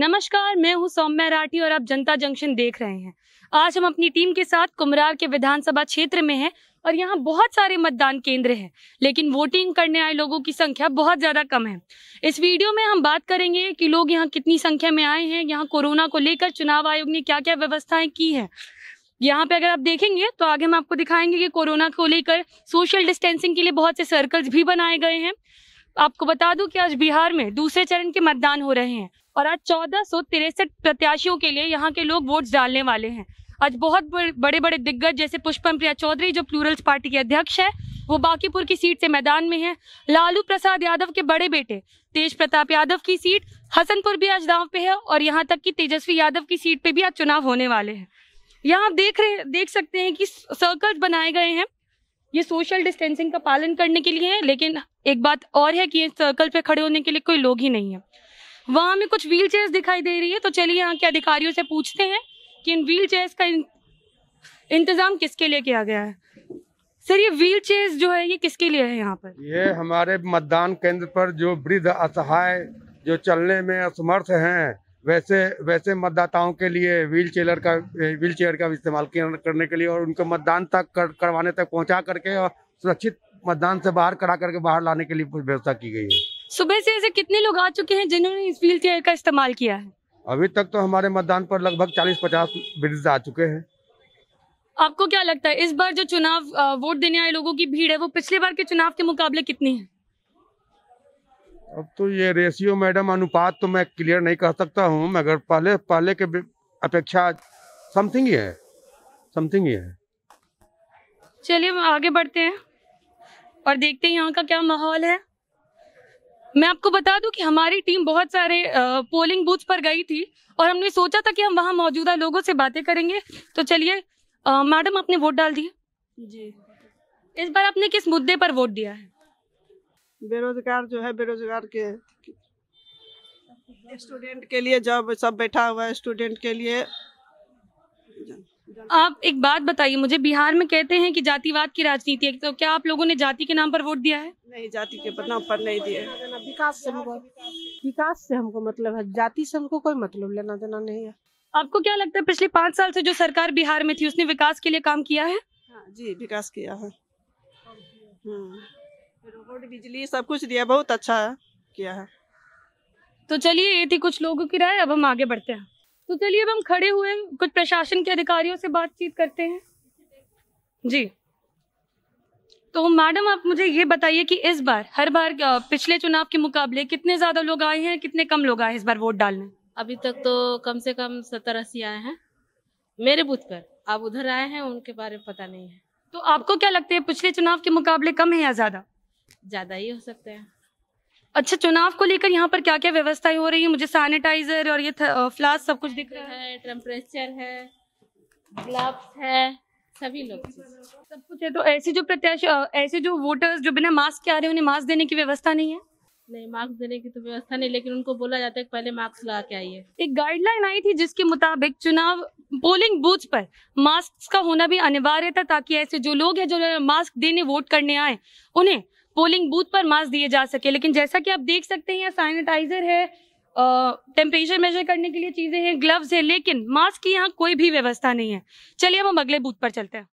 नमस्कार मैं हूं सौम्या राठी और आप जनता जंक्शन देख रहे हैं आज हम अपनी टीम के साथ कुमरार के विधानसभा क्षेत्र में हैं और यहाँ बहुत सारे मतदान केंद्र हैं लेकिन वोटिंग करने आए लोगों की संख्या बहुत ज़्यादा कम है इस वीडियो में हम बात करेंगे कि लोग यहाँ कितनी संख्या में आए हैं यहाँ कोरोना को लेकर चुनाव आयोग ने क्या क्या व्यवस्थाएं की है यहाँ पे अगर आप देखेंगे तो आगे हम आपको दिखाएंगे कि कोरोना को लेकर सोशल डिस्टेंसिंग के लिए बहुत से सर्कल्स भी बनाए गए हैं आपको बता दूं कि आज बिहार में दूसरे चरण के मतदान हो रहे हैं और आज चौदह सौ तिरसठ प्रत्याशियों के लिए यहाँ के लोग वोट डालने वाले हैं आज बहुत बड़े बड़े दिग्गज जैसे पुष्पम प्रिया चौधरी जो प्लूरल्स पार्टी के अध्यक्ष है वो बाकीपुर की सीट से मैदान में है लालू प्रसाद यादव के बड़े बेटे तेज प्रताप यादव की सीट हसनपुर भी आज दाव पे है और यहाँ तक कि तेजस्वी यादव की सीट पे भी आज चुनाव होने वाले हैं यहाँ आप देख रहे देख सकते हैं कि सर्कल्स बनाए गए हैं ये सोशल डिस्टेंसिंग का पालन करने के लिए है लेकिन एक बात और है कि सर्कल पे खड़े होने के लिए कोई लोग ही नहीं है वहाँ हमें कुछ व्हील दिखाई दे रही है तो चलिए यहाँ के अधिकारियों से पूछते हैं कि इन व्हील का इंतजाम किसके लिए किया गया है सर ये व्हील जो है ये किसके लिए है यहाँ पर ये हमारे मतदान केंद्र पर जो वृद्ध असहाय जो चलने में असमर्थ हैं वैसे वैसे मतदाताओं के लिए व्हील चेयर का व्हील चेयर का इस्तेमाल करने के लिए और उनको मतदान तक कर, करवाने तक पहुंचा करके और सुरक्षित मतदान से बाहर करा करके बाहर लाने के लिए कुछ व्यवस्था की गई है सुबह से ऐसे कितने लोग आ चुके हैं जिन्होंने इस व्हील चेयर का इस्तेमाल किया है अभी तक तो हमारे मतदान पर लगभग चालीस पचास ब्रिज आ चुके हैं आपको क्या लगता है इस बार जो चुनाव वोट देने आए लोगों की भीड़ है वो पिछले बार के चुनाव के मुकाबले कितनी है अब तो ये रेशियो मैडम अनुपात तो मैं क्लियर नहीं कर सकता हूँ मगर पहले पहले के अपेक्षा समथिंग ही है समथिंग ही है चलिए आगे बढ़ते हैं और देखते हैं यहाँ का क्या माहौल है मैं आपको बता दूं कि हमारी टीम बहुत सारे पोलिंग बूथ पर गई थी और हमने सोचा था कि हम वहाँ मौजूदा लोगों से बातें करेंगे तो चलिए मैडम आपने वोट डाल दिए जी इस बार आपने किस मुद्दे पर वोट दिया है बेरोजगार जो है बेरोजगार के स्टूडेंट के लिए जॉब सब बैठा हुआ है स्टूडेंट के लिए आप एक बात बताइए मुझे बिहार में कहते हैं कि जातिवाद की राजनीति है तो क्या आप लोगों ने जाति के नाम पर वोट दिया है नहीं जाति के नाम पर नहीं दिया विकास से हमको विकास से हमको मतलब है जाति से हमको कोई मतलब लेना देना नहीं है आपको क्या लगता है पिछले पाँच साल से जो सरकार बिहार में थी उसने विकास के लिए काम किया है हाँ, जी विकास किया है हम्म। रोड बिजली सब कुछ दिया बहुत अच्छा किया है तो चलिए ये थी कुछ लोगों की राय अब हम आगे बढ़ते हैं तो चलिए अब हम खड़े हुए कुछ प्रशासन के अधिकारियों से बातचीत करते हैं जी तो मैडम आप मुझे ये बताइए कि इस बार हर बार पिछले चुनाव के मुकाबले कितने ज्यादा लोग आए हैं कितने कम लोग आए इस बार वोट डालने अभी तक तो कम से कम सत्तर अस्सी आए हैं मेरे बूथ पर आप उधर आए हैं उनके बारे में पता नहीं है तो आपको क्या लगता है पिछले चुनाव के मुकाबले कम है या ज्यादा ज्यादा ही हो सकते हैं अच्छा चुनाव को लेकर यहाँ पर क्या क्या व्यवस्थाएं हो रही है मुझे सैनिटाइजर और ये फ्लास्क सब कुछ दिख रहा है टेम्परेचर है ग्लव्स है सभी लोग सब कुछ है तो ऐसे जो प्रत्याशी ऐसे जो वोटर्स जो बिना मास्क के आ रहे हैं उन्हें मास्क देने की व्यवस्था नहीं है नहीं मास्क देने की तो व्यवस्था नहीं लेकिन उनको बोला जाता है कि पहले मास्क लगा के आइए एक गाइडलाइन आई थी जिसके मुताबिक चुनाव पोलिंग बूथ पर मास्क का होना भी अनिवार्य था ताकि ऐसे जो लोग हैं जो मास्क देने वोट करने आए उन्हें पोलिंग बूथ पर मास्क दिए जा सके लेकिन जैसा कि आप देख सकते हैं यहाँ सैनिटाइजर है टेम्परेचर मेजर करने के लिए चीजें हैं ग्लव्स है लेकिन मास्क की यहाँ कोई भी व्यवस्था नहीं है चलिए अब हम अगले बूथ पर चलते हैं